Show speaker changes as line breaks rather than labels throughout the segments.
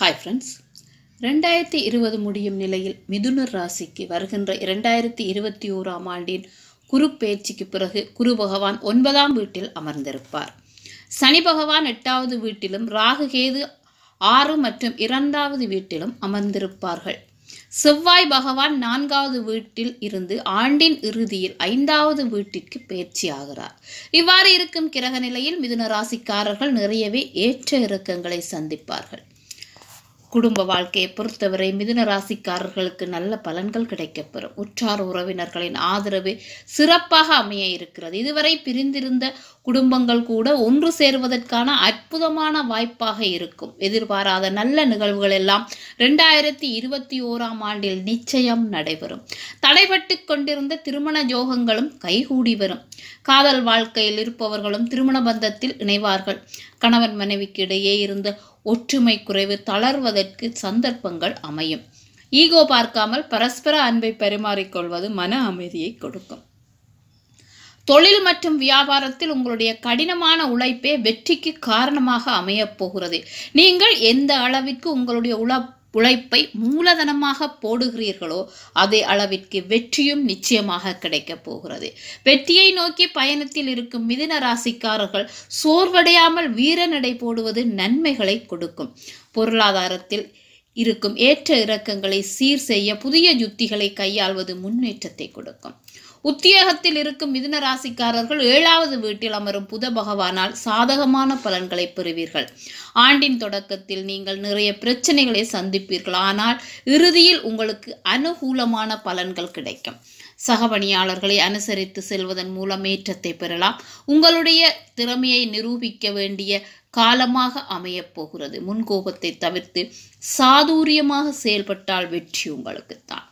hi friends ரெண்டாயிரத்தி இருபது முடியும் நிலையில் மிதுனர் ராசிக்கு வருகின்ற இரண்டாயிரத்தி இருபத்தி ஓராம் ஆண்டின் குரு பேச்சுக்கு பிறகு குரு பகவான் ஒன்பதாம் வீட்டில் அமர்ந்திருப்பார் சனி பகவான் எட்டாவது வீட்டிலும் ராகுகேது ஆறு மற்றும் இரண்டாவது வீட்டிலும் அமர்ந்திருப்பார்கள் செவ்வாய் பகவான் நான்காவது வீட்டில் இருந்து ஆண்டின் இறுதியில் ஐந்தாவது வீட்டிற்கு பயிற்சி ஆகிறார் இவ்வாறு இருக்கும் கிரக நிலையில் மிதுன ராசிக்காரர்கள் நிறையவே ஏற்ற இறக்கங்களை சந்திப்பார்கள் குடும்ப வாழ்க்கையை பொறுத்தவரை மிதுன ராசிக்காரர்களுக்கு நல்ல பலன்கள் கிடைக்கப்பெறும் உற்றார் உறவினர்களின் ஆதரவு சிறப்பாக அமைய இருக்கிறது இதுவரை பிரிந்திருந்த குடும்பங்கள் கூட ஒன்று சேர்வதற்கான அற்புதமான வாய்ப்பாக இருக்கும் எதிர்பாராத நல்ல நிகழ்வுகள் எல்லாம் ரெண்டாயிரத்தி இருபத்தி ஓராம் ஆண்டில் நிச்சயம் நடைபெறும் தடைபட்டு கொண்டிருந்த திருமண ஜோகங்களும் கைகூடி வரும் காதல் வாழ்க்கையில் இருப்பவர்களும் திருமண பந்தத்தில் இணைவார்கள் கணவன் மனைவிக்கு இடையே இருந்த ஒற்றுமை குறைவு தளர்வதற்கு சந்தர்ப்பங்கள் அமையும் ஈகோ பார்க்காமல் பரஸ்பர அன்பை பரிமாறிக்கொள்வது மன அமைதியை கொடுக்கும் தொழில் மற்றும் வியாபாரத்தில் உங்களுடைய கடினமான உழைப்பே வெற்றிக்கு காரணமாக அமையப் போகிறது நீங்கள் எந்த அளவிற்கு உங்களுடைய உழ உழைப்பை மூலதனமாக போடுகிறீர்களோ அதே அளவிற்கு வெற்றியும் நிச்சயமாக கிடைக்க போகிறது வெற்றியை நோக்கி பயணத்தில் இருக்கும் மிதின ராசிக்காரர்கள் சோர்வடையாமல் வீரநடை போடுவது நன்மைகளை கொடுக்கும் பொருளாதாரத்தில் இருக்கும் ஏற்ற இறக்கங்களை சீர் செய்ய புதிய யுத்திகளை கையாள்வது முன்னேற்றத்தை கொடுக்கும் உத்தியோகத்தில் இருக்கும் மிதுன ராசிக்காரர்கள் ஏழாவது வீட்டில் அமரும் புத பகவானால் சாதகமான பலன்களை பெறுவீர்கள் ஆண்டின் தொடக்கத்தில் நீங்கள் நிறைய பிரச்சனைகளை சந்திப்பீர்கள் ஆனால் இறுதியில் உங்களுக்கு அனுகூலமான பலன்கள் கிடைக்கும் சகபணியாளர்களை அனுசரித்து செல்வதன் மூலம் ஏற்றத்தை பெறலாம் உங்களுடைய திறமையை நிரூபிக்க வேண்டிய காலமாக அமையப் போகிறது முன்கோபத்தை தவிர்த்து சாதுரியமாக செயல்பட்டால் வெற்றி உங்களுக்குத்தான்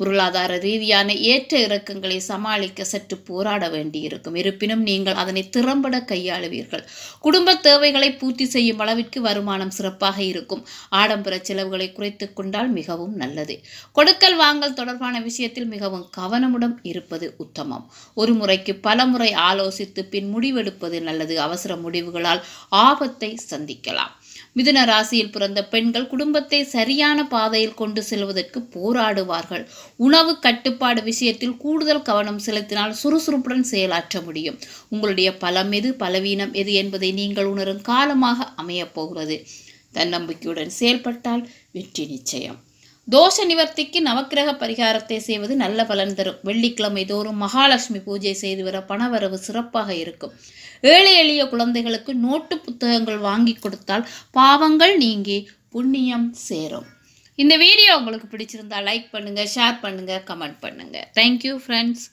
பொருளாதார ரீதியான ஏற்ற இறக்கங்களை சமாளிக்க சற்று போராட வேண்டியிருக்கும் இருப்பினும் நீங்கள் அதனை திறம்பட கையாளுவீர்கள் குடும்ப தேவைகளை பூர்த்தி செய்யும் அளவிற்கு வருமானம் சிறப்பாக இருக்கும் ஆடம்பர செலவுகளை குறைத்து கொண்டால் மிகவும் நல்லது கொடுக்கல் வாங்கல் தொடர்பான விஷயத்தில் மிகவும் கவனமுடன் இருப்பது உத்தமம் ஒரு முறைக்கு பல முறை ஆலோசித்து பின் முடிவெடுப்பது நல்லது அவசர முடிவுகளால் ஆபத்தை சந்திக்கலாம் மிதுன ராசியில் பிறந்த பெண்கள் குடும்பத்தை சரியான பாதையில் கொண்டு செல்வதற்கு போராடுவார்கள் உணவு கட்டுப்பாடு விஷயத்தில் கூடுதல் கவனம் செலுத்தினால் சுறுசுறுப்புடன் செயலாற்ற முடியும் உங்களுடைய பலம் எது பலவீனம் எது என்பதை நீங்கள் உணரும் காலமாக அமையப்போகிறது தன்னம்பிக்கையுடன் செயல்பட்டால் வெற்றி நிச்சயம் தோஷ நிவர்த்திக்கு நவக்கிரக பரிகாரத்தை செய்வது நல்ல பலன் தரும் வெள்ளிக்கிழமை தோறும் மகாலட்சுமி பூஜை செய்து வர பணவரவு சிறப்பாக இருக்கும் ஏழை எளிய குழந்தைகளுக்கு நோட்டு புத்தகங்கள் வாங்கி கொடுத்தால் பாவங்கள் நீங்கி புண்ணியம் சேரும் இந்த வீடியோ உங்களுக்கு பிடிச்சிருந்தா லைக் பண்ணுங்கள் ஷேர் பண்ணுங்கள் கமெண்ட் பண்ணுங்கள் தேங்க்யூ ஃப்ரெண்ட்ஸ்